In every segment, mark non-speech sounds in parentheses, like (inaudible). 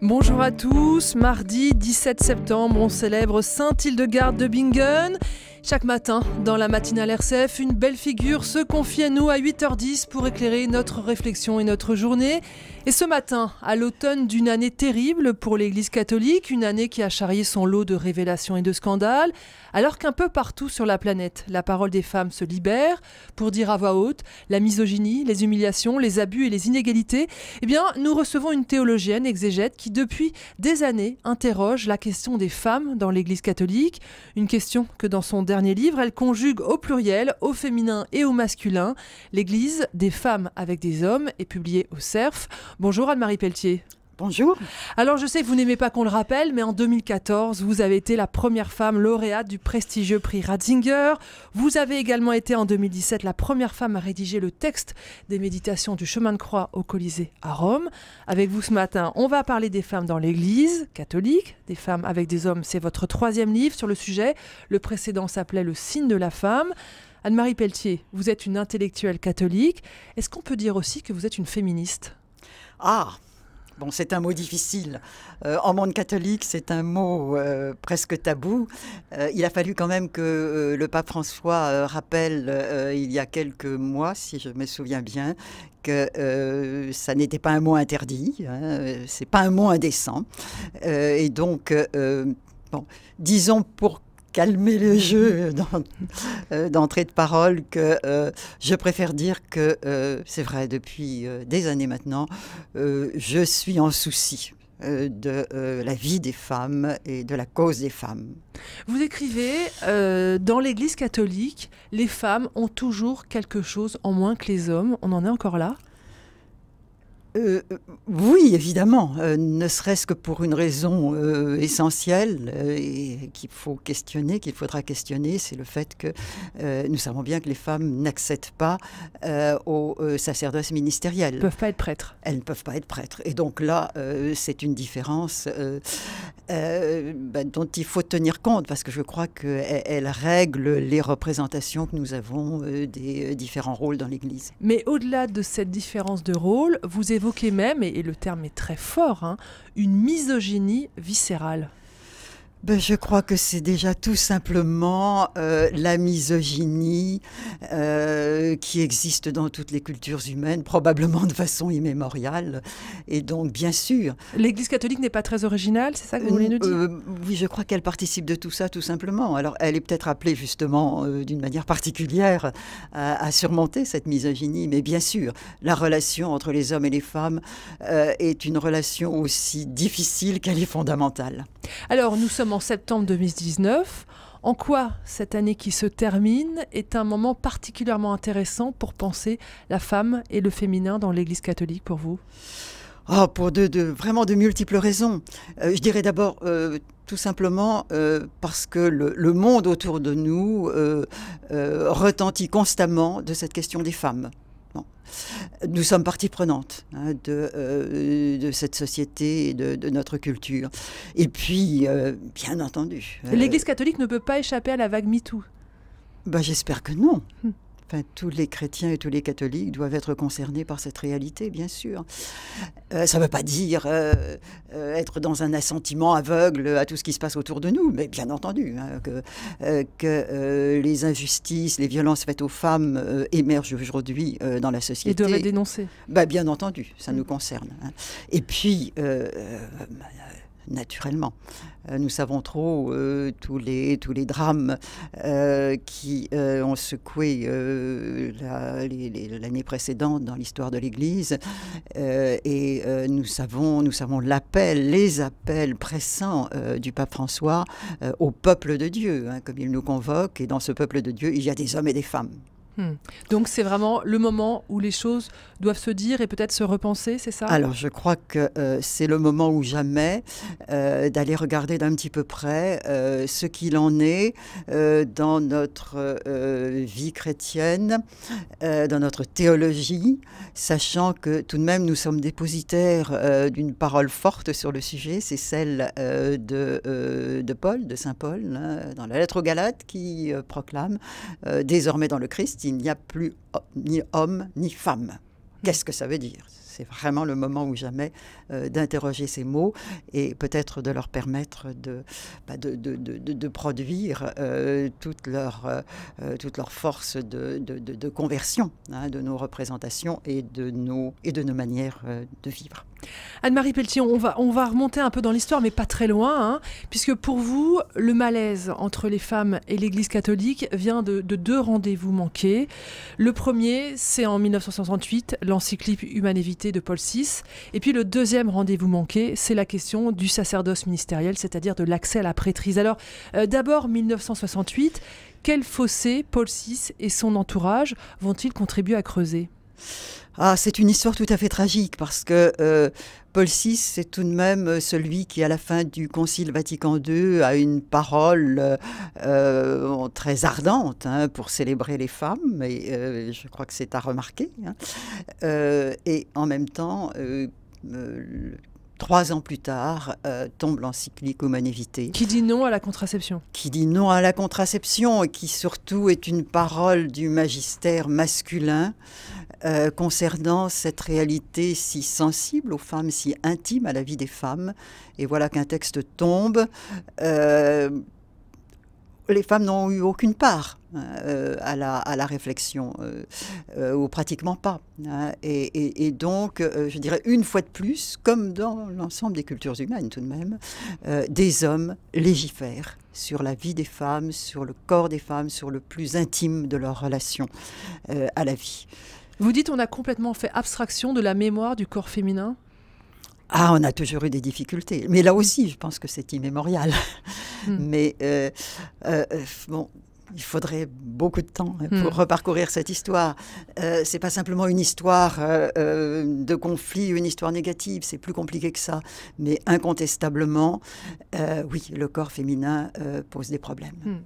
Bonjour à tous, mardi 17 septembre, on célèbre Saint-Hildegarde de Bingen. Chaque matin, dans la matinale RCF, une belle figure se confie à nous à 8h10 pour éclairer notre réflexion et notre journée. Et ce matin, à l'automne d'une année terrible pour l'Église catholique, une année qui a charrié son lot de révélations et de scandales, alors qu'un peu partout sur la planète, la parole des femmes se libère pour dire à voix haute la misogynie, les humiliations, les abus et les inégalités, eh bien, nous recevons une théologienne exégète qui, depuis des années, interroge la question des femmes dans l'Église catholique, une question que dans son dernier dernier livre, elle conjugue au pluriel, au féminin et au masculin, l'Église des femmes avec des hommes, et publiée au CERF. Bonjour Anne-Marie Pelletier. Bonjour. Alors je sais que vous n'aimez pas qu'on le rappelle, mais en 2014, vous avez été la première femme lauréate du prestigieux prix Ratzinger. Vous avez également été en 2017 la première femme à rédiger le texte des méditations du chemin de croix au Colisée à Rome. Avec vous ce matin, on va parler des femmes dans l'Église catholique, des femmes avec des hommes. C'est votre troisième livre sur le sujet. Le précédent s'appelait Le signe de la femme. Anne-Marie Pelletier, vous êtes une intellectuelle catholique. Est-ce qu'on peut dire aussi que vous êtes une féministe Ah Bon, c'est un mot difficile. en euh, monde catholique, c'est un mot euh, presque tabou. Euh, il a fallu quand même que le pape François rappelle il y a quelques mois, si je me souviens bien, que ça n'était pas un mot interdit, hein, c'est pas un mot indécent. et donc, bon, disons pour calmer le jeu euh, d'entrée de parole que euh, je préfère dire que, euh, c'est vrai, depuis des années maintenant, je suis en souci de la vie des femmes et de la cause des femmes. Vous écrivez, dans l'Église catholique, les femmes ont toujours quelque chose en moins que les hommes. On en est encore là euh, euh, oui, évidemment, euh, ne serait-ce que pour une raison essentielle qu'il faut questionner, qu'il faudra questionner, c'est le fait que nous savons bien que les femmes n'accèdent pas au sacerdoce ministériel. Elles ne peuvent pas être prêtres. Elles ne peuvent pas être prêtres. Et donc là, c'est une différence ben, dont il faut tenir compte parce que je crois qu'elle elle règle les représentations que nous avons des différents rôles dans l'Église. Mais au-delà de cette différence de rôle, vous êtes évoquez même, et, le terme est très fort, hein, une misogynie viscérale. Ben, je crois que c'est déjà tout simplement euh, la misogynie euh, qui existe dans toutes les cultures humaines, probablement de façon immémoriale. Et donc, bien sûr. L'Église catholique n'est pas très originale, c'est ça que vous nous dire euh, Oui, je crois qu'elle participe de tout ça, tout simplement. Alors, elle est peut-être appelée justement d'une manière particulière à, à, surmonter cette misogynie. Mais bien sûr, la relation entre les hommes et les femmes est une relation aussi difficile qu'elle est fondamentale. Alors, nous sommes en septembre 2019. En quoi cette année qui se termine est un moment particulièrement intéressant pour penser la femme et le féminin dans l'Église catholique pour vous oh, pour vraiment de multiples raisons. Euh, je dirais d'abord euh, tout simplement euh, parce que le, monde autour de nous retentit constamment de cette question des femmes. Nous sommes partie prenante hein, euh, de, cette société et de, notre culture. Et puis, euh, bien entendu. L'Église euh, catholique ne peut pas échapper à la vague MeToo. Bah, j'espère que non. Hum tous les chrétiens et tous les catholiques doivent être concernés par cette réalité, bien sûr. Euh, ça ne veut pas dire euh, euh, être dans un assentiment aveugle à tout ce qui se passe autour de nous, mais bien entendu hein, que, que les injustices, les violences faites aux femmes émergent aujourd'hui dans la société. Et doivent être dénoncées. Bah, bien entendu, ça nous mm. concerne. Hein. Et puis naturellement. Euh, nous savons trop euh, tous, les, tous les drames euh, qui ont secoué l'année précédente dans l'histoire de l'Église. et nous savons, nous savons l'appel, les appels pressants du pape François au peuple de Dieu, hein, comme il nous convoque. Et dans ce peuple de Dieu, il y a des hommes et des femmes. Hmm. Donc c'est vraiment le moment où les choses doivent se dire et peut-être se repenser, c'est ça Alors je crois que euh, c'est le moment où jamais euh, d'aller regarder d'un petit peu près euh, ce qu'il en est dans notre vie chrétienne, dans notre théologie, sachant que tout de même nous sommes dépositaires d'une parole forte sur le sujet, c'est celle de, Paul, de Saint Paul, hein, dans la lettre aux Galates, qui proclame désormais dans le Christ, il n'y a plus ni homme ni femme. Qu'est-ce que ça veut dire c'est vraiment le moment ou jamais euh, d'interroger ces mots et peut-être de leur permettre de, bah, produire toute, leur, force de, conversion hein, de nos représentations et de nos, manières euh, de vivre. Anne-Marie Pelletier, on va, remonter un peu dans l'histoire, mais pas très loin, hein, puisque pour vous, le malaise entre les femmes et l'Église catholique vient de, deux rendez-vous manqués. Le premier, c'est en 1968, l'encyclique humanévité de Paul VI. Et puis le deuxième rendez-vous manqué, c'est la question du sacerdoce ministériel, c'est-à-dire de l'accès à la prêtrise. Alors euh, d'abord 1968, quel fossé Paul VI et son entourage vont-ils contribuer à creuser ah, c'est une histoire tout à fait tragique parce que euh, Paul VI, c'est tout de même euh, celui qui, à la fin du Concile Vatican II, a une parole euh, euh, très ardente hein, pour célébrer les femmes, et je crois que c'est à remarquer. Hein. et en même temps, trois ans plus tard, tombe l'encyclique humanévité. Qui dit non à la contraception. Qui dit non à la contraception et qui surtout est une parole du magistère masculin euh, concernant cette réalité si sensible aux femmes, si intime à la vie des femmes. Et voilà qu'un texte tombe. Euh, les femmes n'ont eu aucune part euh, à, la, à, la, réflexion, ou pratiquement pas. Hein. Et, donc, je dirais une fois de plus, comme dans l'ensemble des cultures humaines tout de même, des hommes légifèrent sur la vie des femmes, sur le corps des femmes, sur le plus intime de leur relation à la vie. Vous dites on a complètement fait abstraction de la mémoire du corps féminin ah, on a toujours eu des difficultés. Mais là aussi, je pense que c'est immémorial. Hmm. (laughs) Mais euh, euh, euh, bon, il faudrait beaucoup de temps pour hmm. reparcourir cette histoire. Euh, c'est pas simplement une histoire euh, euh, de conflit, une histoire négative, c'est plus compliqué que ça. Mais incontestablement, euh, oui, le corps féminin pose des problèmes. Hmm.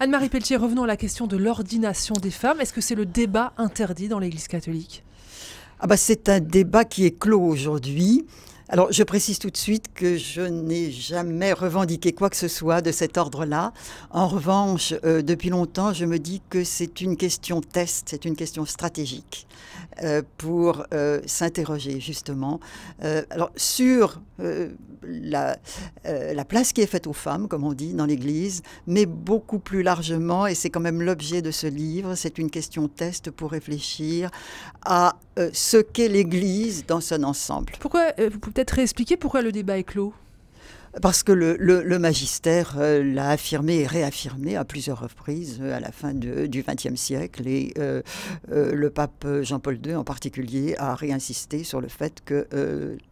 Anne-Marie Pelletier, revenons à la question de l'ordination des femmes. Est-ce que c'est le débat interdit dans l'Église catholique ah bah, C'est un débat qui est clos aujourd'hui. Alors, je précise tout de suite que je n'ai jamais revendiqué quoi que ce soit de cet ordre-là. En revanche, euh, depuis longtemps, je me dis que c'est une question test, c'est une question stratégique euh, pour euh, s'interroger justement alors, sur la, la, place qui est faite aux femmes, comme on dit, dans l'Église, mais beaucoup plus largement, et c'est quand même l'objet de ce livre, c'est une question test pour réfléchir à euh, ce qu'est l'Église dans son ensemble. Pourquoi, euh, vous pouvez peut-être réexpliquer pourquoi le débat est clos parce que le, magistère euh, l'a affirmé et réaffirmé à plusieurs reprises à la fin du XXe siècle et le pape Jean-Paul II en particulier a réinsisté sur le fait que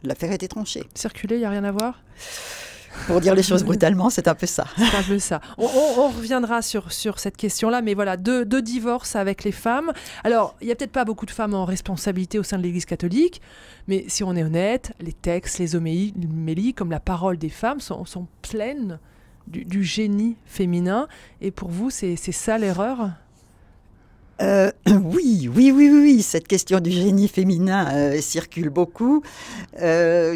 l'affaire était tranchée. Circuler, il n'y a rien à voir pour dire les choses brutalement, c'est un peu ça. C'est un peu ça. On, reviendra sur, sur cette question-là, mais voilà, deux, deux, divorces avec les femmes. Alors, il n'y a peut-être pas beaucoup de femmes en responsabilité au sein de l'Église catholique, mais si on est honnête, les textes, les homélies, comme la parole des femmes, sont, pleines du, génie féminin. Et pour vous, c'est ça l'erreur euh, oui, oui, oui, oui, cette question du génie féminin euh, circule beaucoup. Euh,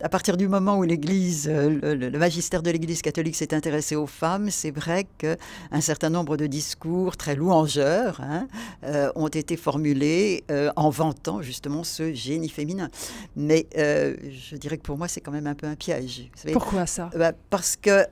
à partir du moment où l'Église, euh, le, magistère de l'Église catholique s'est intéressé aux femmes, c'est vrai qu'un certain nombre de discours très louangeurs hein, euh, ont été formulés euh, en vantant justement ce génie féminin. Mais je dirais que pour moi, c'est quand même un peu un piège. Pourquoi ça bah, Parce que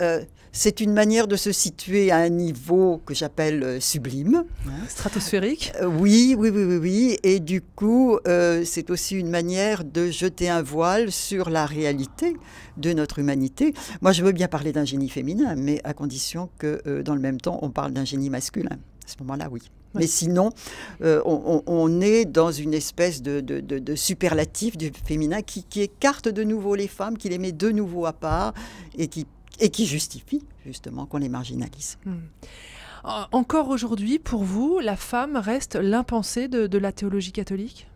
c'est une manière de se situer à un niveau que j'appelle sublime. Hein. Stratosphérique Oui, oui, oui, oui, oui. Et du coup, c'est aussi une manière de jeter un voile sur la réalité de notre humanité. Moi, je veux bien parler d'un génie féminin, mais à condition que, euh, dans le même temps, on parle d'un génie masculin. À ce moment-là, oui. Mais sinon, euh, on, est dans une espèce de, superlatif du féminin qui, écarte de nouveau les femmes, qui les met de nouveau à part et qui, justifie justement qu'on les marginalise. Hmm. encore aujourd'hui, pour vous, la femme reste l'impensée de, la théologie catholique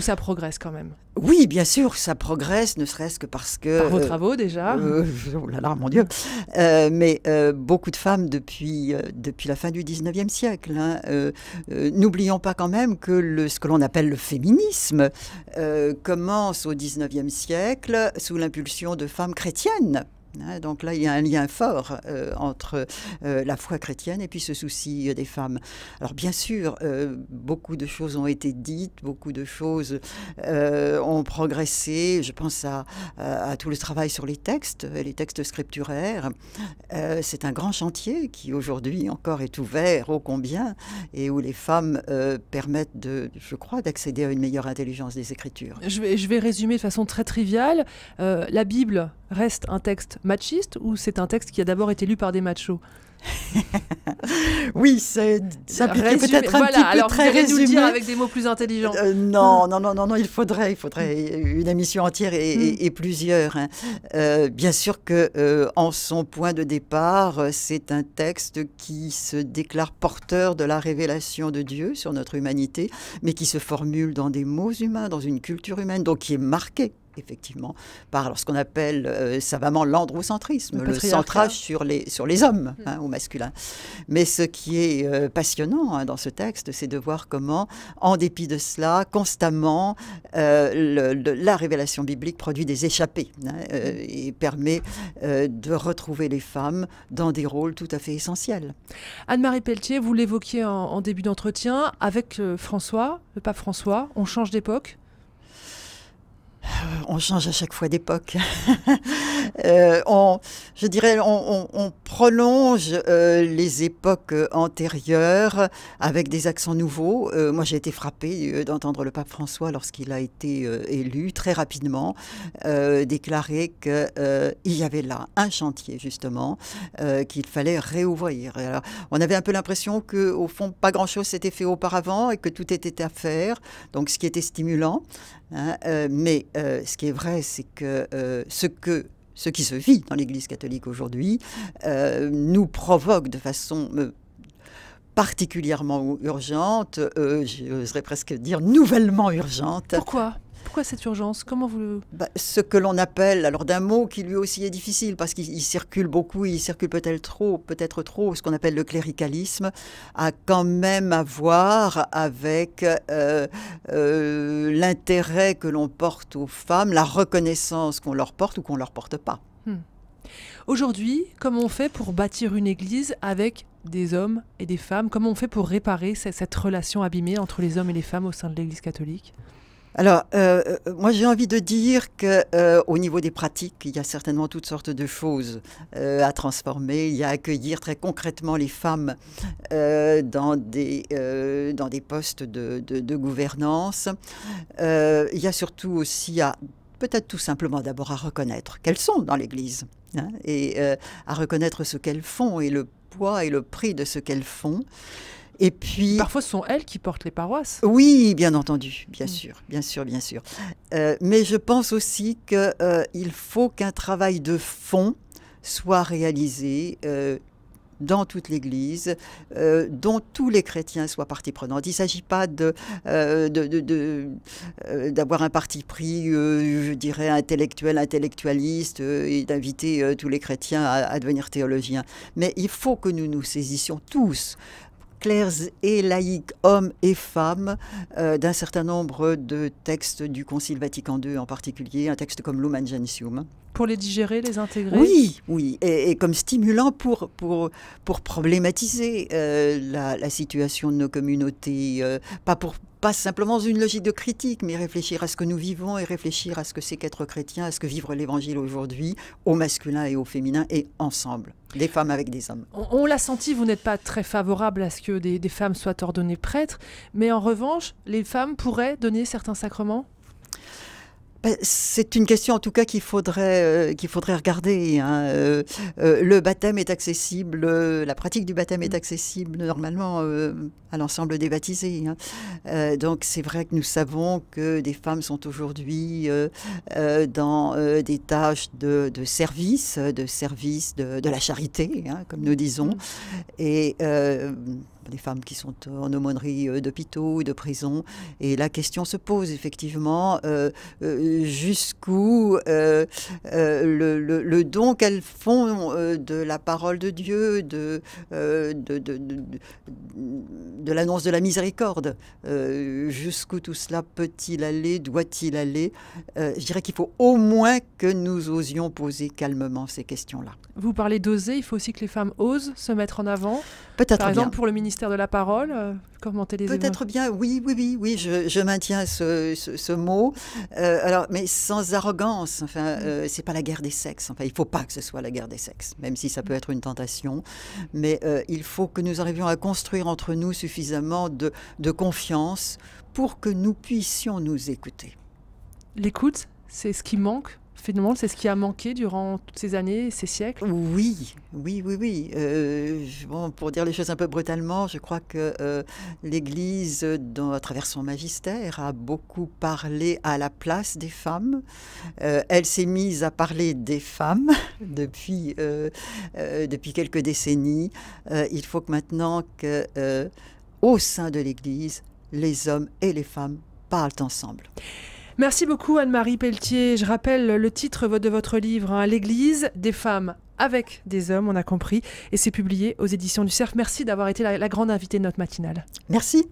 ça progresse quand même Oui, bien sûr, ça progresse, ne serait-ce que parce que... vos euh, travaux déjà euh, (laughs) Oh là là, mon Dieu euh, Mais beaucoup de femmes depuis, depuis la fin du 19e siècle. Hein, n'oublions pas quand même que le, ce que l'on appelle le féminisme commence au 19e siècle sous l'impulsion de femmes chrétiennes Hein, donc là, il y a un lien fort euh, entre euh, la foi chrétienne et puis ce souci euh, des femmes. Alors bien sûr, beaucoup de choses ont été dites, beaucoup de choses ont progressé. Je pense à, à, tout le travail sur les textes, les textes scripturaires. C'est un grand chantier qui aujourd'hui encore est ouvert, ô combien, et où les femmes permettent, de, je crois, d'accéder à une meilleure intelligence des écritures. Je vais, je vais résumer de façon très triviale. la Bible reste un texte machiste ou c'est un texte qui a d'abord été lu par des machos (laughs) oui, c'est ça peut-être un petit peu alors très dire avec des mots plus intelligents. Euh, non, non, non, non, non, il faudrait, il faudrait une émission entière et, hmm. plusieurs. Hein. Euh, bien sûr que euh, en son point de départ, c'est un texte qui se déclare porteur de la révélation de Dieu sur notre humanité, mais qui se formule dans des mots humains, dans une culture humaine, donc qui est marqué effectivement par ce qu'on appelle euh, savamment l'androcentrisme, le, centrage sur les, sur les hommes mm. hein, au masculin. Mais ce qui est euh, passionnant hein, dans ce texte, c'est de voir comment, en dépit de cela, constamment, euh, la révélation biblique produit des échappées hein, et permet de retrouver les femmes dans des rôles tout à fait essentiels. Anne-Marie Pelletier, vous l'évoquiez en, en, début d'entretien, avec François, le pape François, on change d'époque euh, on change à chaque fois d'époque. (laughs) Euh, je dirais, on, prolonge euh, les époques antérieures avec des accents nouveaux. moi, j'ai été frappée d'entendre le pape François lorsqu'il a été élu très rapidement déclarer qu'il y avait là un chantier justement qu'il fallait réouvrir. on avait un peu l'impression que, au fond, pas grand-chose s'était fait auparavant et que tout était à faire. Donc, ce qui était stimulant. Hein, euh, mais euh, ce qui est vrai, c'est que euh, ce que ce qui se vit dans l'Église catholique aujourd'hui nous provoque de façon particulièrement urgente, j'oserais presque dire nouvellement urgente. Pourquoi pourquoi cette urgence Comment vous le... Bah, ce que l'on appelle, alors d'un mot qui lui aussi est difficile, parce qu'il circule beaucoup, il circule peut-être trop, peut-être trop, ce qu'on appelle le cléricalisme, a quand même à voir avec euh, euh, l'intérêt que l'on porte aux femmes, la reconnaissance qu'on leur porte ou qu'on ne leur porte pas. Hmm. Aujourd'hui, comment on fait pour bâtir une église avec des hommes et des femmes Comment on fait pour réparer cette relation abîmée entre les hommes et les femmes au sein de l'église catholique alors, euh, euh, moi, j'ai envie de dire que euh, au niveau des pratiques, il y a certainement toutes sortes de choses à transformer. Il y a à accueillir très concrètement les femmes dans des dans des postes de, gouvernance. il y a surtout aussi à peut-être tout simplement d'abord à reconnaître qu'elles sont dans l'Église hein, et à reconnaître ce qu'elles font et le poids et le prix de ce qu'elles font. Et puis parfois, ce sont elles qui portent les paroisses. Oui, bien entendu, bien mm. sûr, bien sûr, bien sûr. Euh, mais je pense aussi qu'il euh, faut qu'un travail de fond soit réalisé. Euh, dans toute l'Église, dont tous les chrétiens soient partie prenante. Il ne s'agit pas de, de, d'avoir un parti pris, je dirais, intellectuel, intellectualiste, et d'inviter tous les chrétiens à, à, devenir théologiens. Mais il faut que nous nous saisissions tous clercs et laïques, hommes et femmes, euh, d'un certain nombre de textes du Concile Vatican II en particulier, un texte comme Lumen Gentium. Pour les digérer, les intégrer Oui, oui, et, comme stimulant pour, pour, pour problématiser euh, la, la, situation de nos communautés, euh, pas pour pas simplement une logique de critique, mais réfléchir à ce que nous vivons et réfléchir à ce que c'est qu'être chrétien, à ce que vivre l'évangile aujourd'hui, au masculin et au féminin, et ensemble, des femmes avec des hommes. On, l'a senti, vous n'êtes pas très favorable à ce que des femmes soient ordonnées prêtres, mais en revanche, les femmes pourraient donner certains sacrements bah, c'est une question en tout cas qu'il faudrait, euh, qu'il faudrait regarder. Hein. Euh, euh, le baptême est accessible, la pratique du baptême est mm. accessible normalement à l'ensemble des baptisés. Hein. donc c'est vrai que nous savons que des femmes sont aujourd'hui dans des tâches de, service, de service de, la charité, hein, comme nous disons. Mm. Et des femmes qui sont euh, en aumônerie euh, d'hôpitaux ou de prison. Et la question se pose effectivement euh, jusqu'où le, don qu'elles font de la parole de Dieu, de, de, de l'annonce de la miséricorde, jusqu'où tout cela peut-il aller, doit-il aller. je dirais qu'il faut au moins que nous osions poser calmement ces questions-là. Vous parlez d'oser, il faut aussi que les femmes osent se mettre en avant. Peut-être Par exemple, pour le ministère de la Parole, euh, commenter les Peut-être bien, oui, oui, oui, oui, je, maintiens ce, mot. Euh, alors, mais sans arrogance, enfin, mm. euh, c'est pas la guerre des sexes. Enfin, il faut pas que ce soit la guerre des sexes, même si ça peut mm. être une tentation. Mais il faut que nous arrivions à construire entre nous suffisamment de, de confiance pour que nous puissions nous écouter. L'écoute, c'est ce qui manque Finalement, c'est ce qui a manqué durant toutes ces années, ces siècles Oui, oui, oui, oui. Euh, bon, pour dire les choses un peu brutalement, je crois que euh, l'Église, à travers son magistère, a beaucoup parlé à la place des femmes. Euh, elle s'est mise à parler des femmes (laughs) depuis, depuis quelques décennies. il faut que maintenant que, au sein de l'Église, les hommes et les femmes parlent ensemble. Merci beaucoup Anne-Marie Pelletier. Je rappelle le titre de votre livre, hein, L'Église des femmes avec des hommes, on a compris, et c'est publié aux éditions du CERF. Merci d'avoir été la grande invitée de notre matinale. Merci.